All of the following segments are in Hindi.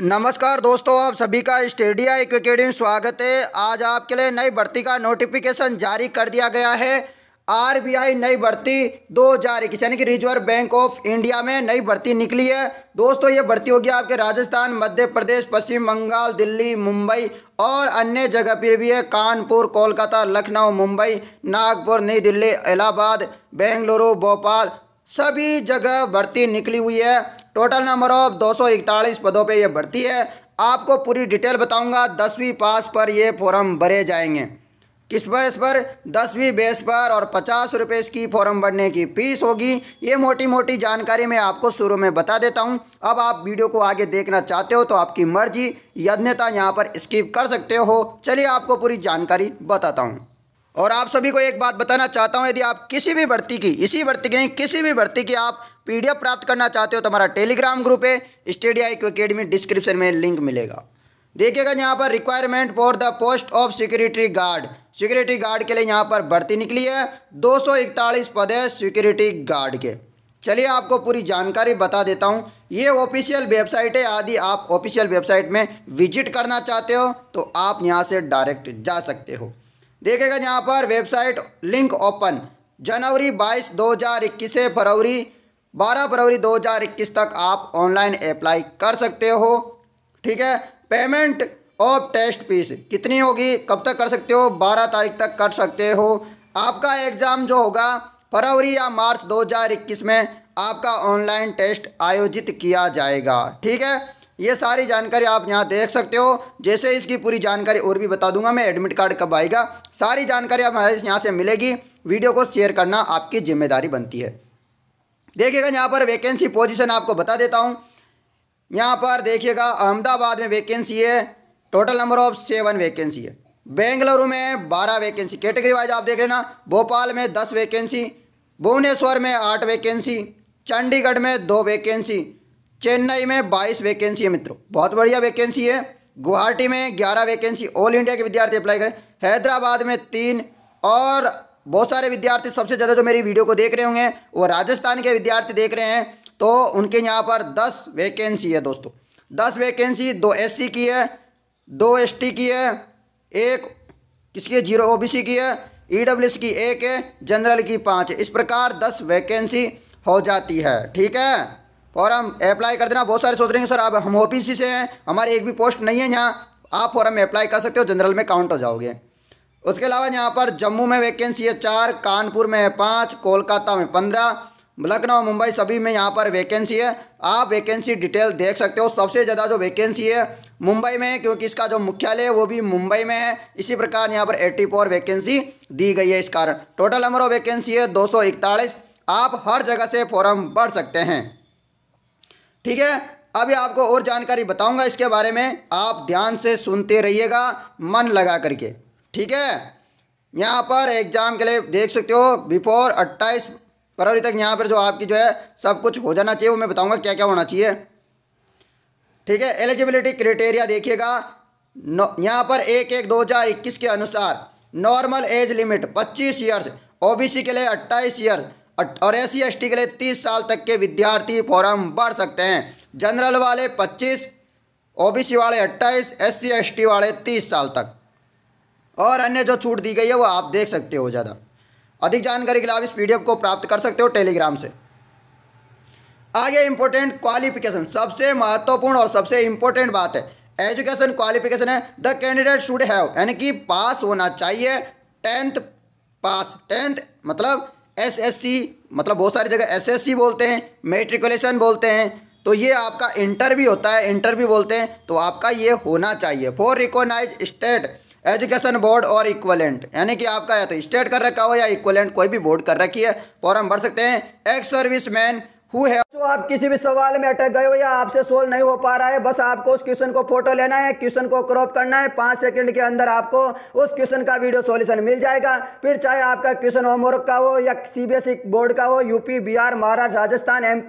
नमस्कार दोस्तों आप सभी का स्टेडिया एक अकेडमी स्वागत है आज आपके लिए नई भर्ती का नोटिफिकेशन जारी कर दिया गया है आरबीआई नई भर्ती दो हजार इक्कीस यानी कि रिजर्व बैंक ऑफ इंडिया में नई भर्ती निकली है दोस्तों ये भर्ती होगी आपके राजस्थान मध्य प्रदेश पश्चिम बंगाल दिल्ली मुंबई और अन्य जगह पर भी है कानपुर कोलकाता लखनऊ मुंबई नागपुर नई दिल्ली इलाहाबाद बेंगलुरु भोपाल सभी जगह भर्ती निकली हुई है टोटल नंबर ऑफ दो पदों पर यह भर्ती है आपको पूरी डिटेल बताऊंगा दसवीं पास पर ये फॉर्म भरे जाएंगे किस बेस पर दसवीं बेस पर और पचास रुपये की फॉर्म भरने की फीस होगी ये मोटी मोटी जानकारी मैं आपको शुरू में बता देता हूँ अब आप वीडियो को आगे देखना चाहते हो तो आपकी मर्जी यज्ञता यहाँ पर स्किप कर सकते हो चलिए आपको पूरी जानकारी बताता हूँ और आप सभी को एक बात बताना चाहता हूँ यदि आप किसी भी भर्ती की इसी भर्ती की नहीं किसी भी भर्ती की आप पीडीएफ प्राप्त करना चाहते हो तो हमारा टेलीग्राम ग्रुप है क्यू अकेडमी डिस्क्रिप्शन में लिंक मिलेगा देखिएगा यहाँ पर requirement for the post of security guard security guard के लिए यहाँ पर भर्ती निकली है दो पद है सिक्योरिटी गार्ड के चलिए आपको पूरी जानकारी बता देता हूँ ये ऑफिशियल वेबसाइट है आदि आप ऑफिशियल वेबसाइट में विजिट करना चाहते हो तो आप यहाँ से डायरेक्ट जा सकते हो देखिएगा यहाँ पर वेबसाइट लिंक ओपन जनवरी 22 2021 से फरवरी 12 फरवरी 2021 तक आप ऑनलाइन अप्लाई कर सकते हो ठीक है पेमेंट ऑफ टेस्ट फीस कितनी होगी कब तक कर सकते हो 12 तारीख तक कर सकते हो आपका एग्ज़ाम जो होगा फरवरी या मार्च 2021 में आपका ऑनलाइन टेस्ट आयोजित किया जाएगा ठीक है ये सारी जानकारी आप यहाँ देख सकते हो जैसे इसकी पूरी जानकारी और भी बता दूंगा मैं एडमिट कार्ड कब आएगा सारी जानकारी आप हमारे यहाँ से मिलेगी वीडियो को शेयर करना आपकी जिम्मेदारी बनती है देखिएगा यहाँ पर वैकेंसी पोजीशन आपको बता देता हूँ यहाँ पर देखिएगा अहमदाबाद में वैकेंसी है total number of seven vacancy है बेंगलुरु में बारह वैकेंसी कैटेगरी वाइज आप देख लेना भोपाल में दस वैकेंसी भुवनेश्वर में आठ वैकेंसी चंडीगढ़ में दो वैकेंसी चेन्नई में बाईस वैकेंसी है मित्रों बहुत बढ़िया वैकेंसी है गुवाहाटी में ग्यारह वैकेंसी ऑल इंडिया के विद्यार्थी अप्लाई करें हैदराबाद में तीन और बहुत सारे विद्यार्थी सबसे ज़्यादा जो मेरी वीडियो को देख रहे होंगे वो राजस्थान के विद्यार्थी देख रहे हैं तो उनके यहाँ पर दस वैकेंसी है दोस्तों दस वैकेंसी दो एस की है दो एस की है एक किसकी है जीरो ओ की है ई e की एक है जनरल की पाँच है इस प्रकार दस वैकेंसी हो जाती है ठीक है फॉरम अप्लाई कर देना बहुत सारे सोच रहे हैं सर आप हम ओ से हैं हमारी एक भी पोस्ट नहीं है यहाँ आप फॉरम में अप्लाई कर सकते हो जनरल में काउंट हो जाओगे उसके अलावा यहाँ पर जम्मू में वैकेंसी है चार कानपुर में है पाँच कोलकाता में पंद्रह लखनऊ मुंबई सभी में यहाँ पर वैकेंसी है आप वैकेंसी डिटेल देख सकते हो सबसे ज़्यादा जो वैकेंसी है मुंबई में है क्योंकि इसका जो मुख्यालय है वो भी मुंबई में है इसी प्रकार यहाँ पर एट्टी फोर वैकेंसी दी गई है इस कारण टोटल नंबर ऑफ वैकेंसी है दो आप हर जगह से फॉर्म भर सकते हैं ठीक है अभी आपको और जानकारी बताऊंगा इसके बारे में आप ध्यान से सुनते रहिएगा मन लगा करके ठीक है यहाँ पर एग्ज़ाम के लिए देख सकते हो बिफोर अट्ठाईस फरवरी तक यहाँ पर जो आपकी जो है सब कुछ हो जाना चाहिए वो मैं बताऊँगा क्या क्या होना चाहिए ठीक है एलिजिबिलिटी क्राइटेरिया देखिएगा यहाँ पर एक एक दो हज़ार इक्कीस के अनुसार नॉर्मल एज लिमिट पच्चीस ईयर्स ओबीसी के लिए अट्ठाईस ईयर्स और एस सी के लिए तीस साल तक के विद्यार्थी फॉर्म भर सकते हैं जनरल वाले पच्चीस ओबीसी वाले अट्ठाईस एस सी वाले तीस साल तक और अन्य जो छूट दी गई है वो आप देख सकते हो ज़्यादा अधिक जानकारी के लिए आप इस पीडीएफ को प्राप्त कर सकते हो टेलीग्राम से आगे इंपॉर्टेंट क्वालिफिकेशन सबसे महत्वपूर्ण और सबसे इंपॉर्टेंट बात है एजुकेशन क्वालिफिकेशन है द कैंडिडेट शुड हैव यानी कि पास होना चाहिए टेंथ पास टेंथ मतलब एसएससी मतलब बहुत सारी जगह एसएससी बोलते हैं मेट्रिकुलेशन बोलते हैं तो ये आपका इंटरव्यू होता है इंटरव्यू बोलते हैं तो आपका ये होना चाहिए for recognise state education board और इक्वलेंट यानी कि आपका या तो स्टेट कर रखा हो या इक्वलेंट कोई भी बोर्ड कर रखी है और हम भर सकते हैं ex service man who have तो आप किसी भी सवाल में अटक गए हो या आपसे सोल्व नहीं हो पा रहा है बस आपको उस क्वेश्चन को फोटो लेना है क्वेश्चन को क्रॉप करना है पाँच सेकंड के अंदर आपको उस क्वेश्चन का वीडियो सॉल्यूशन मिल जाएगा फिर चाहे आपका क्वेश्चन होमवर्क का हो या सीबीएसई बोर्ड का हो यूपी बिहार महाराष्ट्र राजस्थान एम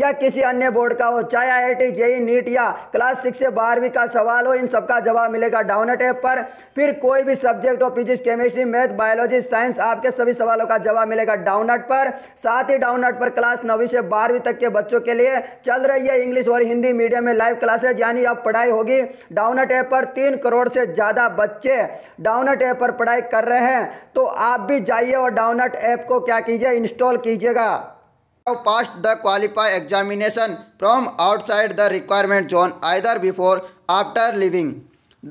या किसी अन्य बोर्ड का हो चाहे आई आई जेई नीट या क्लास सिक्स से बारहवीं का सवाल हो इन सबका जवाब मिलेगा डाउनट ऐप पर फिर कोई भी सब्जेक्ट हो physics chemistry math biology science आपके सभी सवालों का जवाब मिलेगा डाउनट पर साथ ही डाउनट पर क्लास नौवीं से बारहवीं तक के बच्चों के लिए चल रही है इंग्लिश और हिंदी मीडियम में लाइव क्लासेज यानी अब पढ़ाई होगी डाउनट ऐप पर तीन करोड़ से ज़्यादा बच्चे डाउनट ऐप पर पढ़ाई कर रहे हैं तो आप भी जाइए और डाउनट ऐप को क्या कीजिए इंस्टॉल कीजिएगा pass the qualify examination from outside the requirement zone either before after living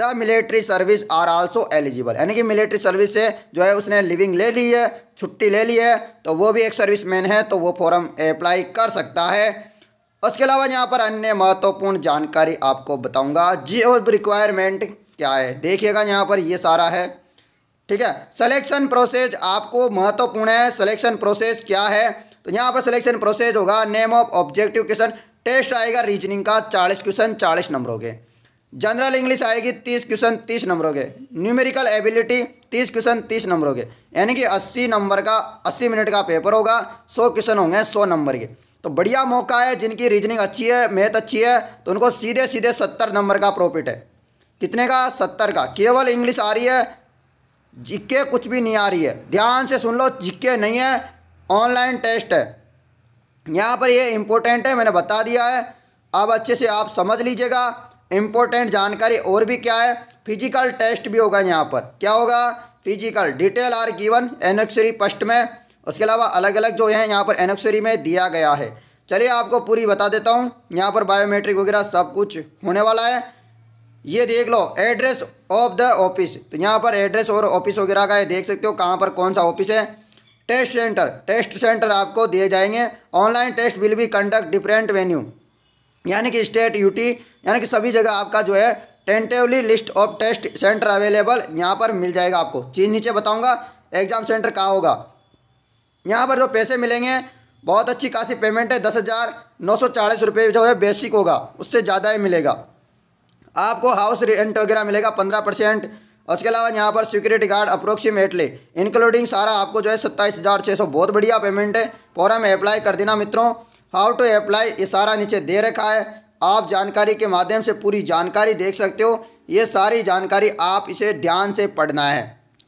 the military service are also eligible यानी कि मिलिट्री सर्विस से जो है उसने लिविंग ले ली है छुट्टी ले ली है तो वो भी एक सर्विस मैन है तो वो फॉर्म अप्लाई कर सकता है उसके अलावा यहाँ पर अन्य महत्वपूर्ण जानकारी आपको बताऊँगा जी और रिक्वायरमेंट क्या है देखिएगा यहाँ पर ये सारा है ठीक है सिलेक्शन प्रोसेस आपको महत्वपूर्ण है सिलेक्शन प्रोसेस क्या है तो यहाँ पर सिलेक्शन प्रोसेस होगा name of objective question test आएगा रीजनिंग का चालीस क्वेश्चन चालीस नंबरों के जनरल इंग्लिश आएगी तीस क्वेश्चन तीस नंबरों के न्यूमेरिकल एबिलिटी तीस क्वेश्चन तीस नंबरों के यानी कि अस्सी नंबर का अस्सी मिनट का पेपर होगा सौ क्वेश्चन होंगे सौ नंबर के तो बढ़िया मौका है जिनकी रीजनिंग अच्छी है मैथ अच्छी है तो उनको सीधे सीधे सत्तर नंबर का प्रॉफिट है कितने का सत्तर का केवल इंग्लिश आ रही है जिक्के कुछ भी नहीं आ रही है ध्यान से सुन लो जिक्के नहीं है ऑनलाइन टेस्ट है यहाँ पर ये इम्पोर्टेंट है मैंने बता दिया है अब अच्छे से आप समझ लीजिएगा इम्पोर्टेंट जानकारी और भी क्या है फिजिकल टेस्ट भी होगा यहाँ पर क्या होगा physical detail are given annexure first में उसके अलावा अलग अलग जो है यहाँ पर एनेक्सरी में दिया गया है चलिए आपको पूरी बता देता हूँ यहाँ पर बायोमेट्रिक वगैरह सब कुछ होने वाला है ये देख लो एड्रेस ऑफ द ऑफिस तो यहाँ पर एड्रेस और ऑफिस वगैरह का है देख सकते हो कहाँ पर कौन सा ऑफिस है टेस्ट सेंटर टेस्ट सेंटर आपको दिए जाएंगे online test will be conduct different venue यानी कि स्टेट यूटी यानी कि सभी जगह आपका जो है tentatively list of test centre available यहाँ पर मिल जाएगा आपको चीज़ नीचे बताऊँगा एग्ज़ाम सेंटर कहाँ होगा यहाँ पर जो पैसे मिलेंगे बहुत अच्छी खासी पेमेंट है दस हज़ार नौ सौ चालीस रुपये जो है बेसिक होगा उससे ज़्यादा ही मिलेगा आपको हाउस रेंट वगैरह मिलेगा पंद्रह परसेंट उसके अलावा यहाँ पर सिक्योरिटी गार्ड अप्रोक्सीमेटली इंक्लूडिंग सारा आपको जो है सत्ताईस हज़ार छः सौ बहुत बढ़िया पेमेंट है फॉरम अप्लाई कर देना मित्रों हाउ टू अप्लाई ये सारा नीचे दे रखा है आप जानकारी के माध्यम से पूरी जानकारी देख सकते हो ये सारी जानकारी आप इसे ध्यान से पढ़ना है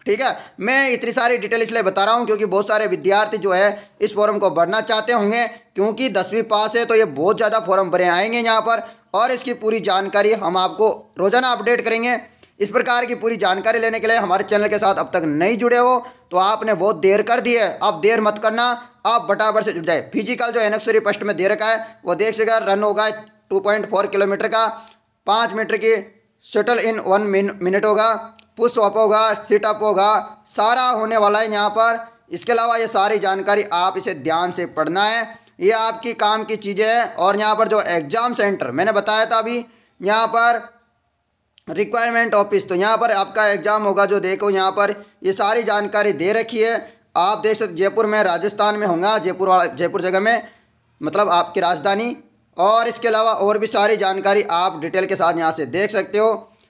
ठीक है मैं इतनी सारी डिटेल इसलिए बता रहा हूँ क्योंकि बहुत सारे विद्यार्थी जो है इस फॉरम को भरना चाहते होंगे क्योंकि दसवीं पास है तो ये बहुत ज़्यादा फॉरम भरे आएंगे यहाँ पर और इसकी पूरी जानकारी हम आपको रोज़ाना अपडेट करेंगे इस प्रकार की पूरी जानकारी लेने के लिए हमारे चैनल के साथ अब तक नहीं जुड़े हो तो आपने बहुत देर कर दी है आप देर मत करना आप बटाबर से जुड़ जाए फिजिकल जो एनेक्सरी पस्ट में दे रखा है वो देख सकेगा रन होगा टू पॉइंट फोर किलोमीटर का पाँच मीटर की शटल इन वन मिनट होगा पुश अप होगा सिट अप होगा सारा होने वाला है यहाँ पर इसके अलावा ये सारी जानकारी आप इसे ध्यान से पढ़ना है ये आपकी काम की चीज़ें हैं और यहाँ पर जो एग्ज़ाम सेंटर मैंने बताया था अभी यहाँ पर रिक्वायरमेंट ऑफिस तो यहाँ पर आपका एग्ज़ाम होगा जो देखो यहाँ पर ये सारी जानकारी दे रखी है आप देख सकते जयपुर में राजस्थान में होंगे जयपुर जयपुर जगह में मतलब आपकी राजधानी और इसके अलावा और भी सारी जानकारी आप डिटेल के साथ यहाँ से देख सकते हो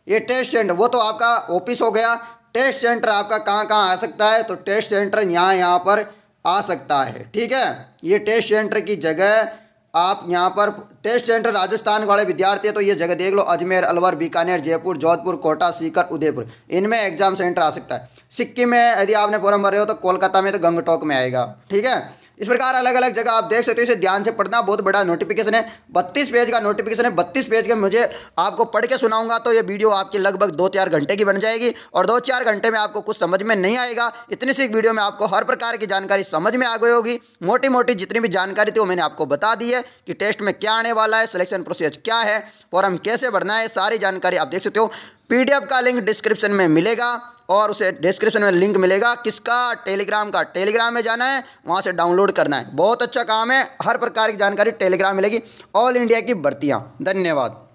ये टेस्ट सेंटर वो तो आपका ऑफिस हो गया टेस्ट सेंटर आपका कहाँ कहाँ आ सकता है तो टेस्ट सेंटर यहाँ यहाँ पर आ सकता है ठीक है ये टेस्ट सेंटर की जगह आप यहाँ पर टेस्ट सेंटर राजस्थान वाले विद्यार्थी तो ये जगह देख लो अजमेर अलवर बीकानेर जयपुर जोधपुर कोटा सीकर उदयपुर इनमें एग्जाम सेंटर आ सकता है सिक्किम में यदि आपने फॉर्म भरे हो तो कोलकाता में तो गंगटोक में आएगा ठीक है इस प्रकार अलग अलग जगह आप देख सकते हो इसे ध्यान से पढ़ना बहुत बड़ा नोटिफिकेशन है बत्तीस पेज का नोटिफिकेशन है बत्तीस पेज के मुझे आपको पढ़ के सुनाऊंगा तो ये वीडियो आपकी लगभग दो चार घंटे की बन जाएगी और दो चार घंटे में आपको कुछ समझ में नहीं आएगा इतनी सी वीडियो में आपको हर प्रकार की जानकारी समझ में आ गई होगी मोटी मोटी जितनी भी जानकारी थी वो मैंने आपको बता दी है कि टेस्ट में क्या आने वाला है सिलेक्शन प्रोसेस क्या है फॉर्म कैसे भरना है सारी जानकारी आप देख सकते हो पीडीएफ का लिंक डिस्क्रिप्शन में मिलेगा और उसे डिस्क्रिप्शन में लिंक मिलेगा किसका टेलीग्राम का टेलीग्राम में जाना है वहाँ से डाउनलोड करना है बहुत अच्छा काम है हर प्रकार की जानकारी टेलीग्राम मिलेगी ऑल इंडिया की भर्तियाँ धन्यवाद